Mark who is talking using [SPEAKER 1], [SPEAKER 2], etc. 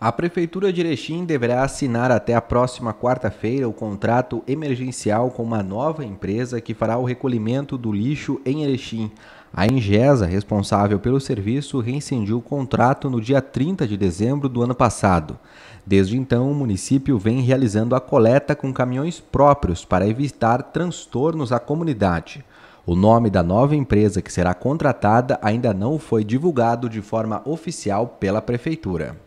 [SPEAKER 1] A Prefeitura de Erechim deverá assinar até a próxima quarta-feira o contrato emergencial com uma nova empresa que fará o recolhimento do lixo em Erechim. A Ingesa, responsável pelo serviço, reincendiu o contrato no dia 30 de dezembro do ano passado. Desde então, o município vem realizando a coleta com caminhões próprios para evitar transtornos à comunidade. O nome da nova empresa que será contratada ainda não foi divulgado de forma oficial pela Prefeitura.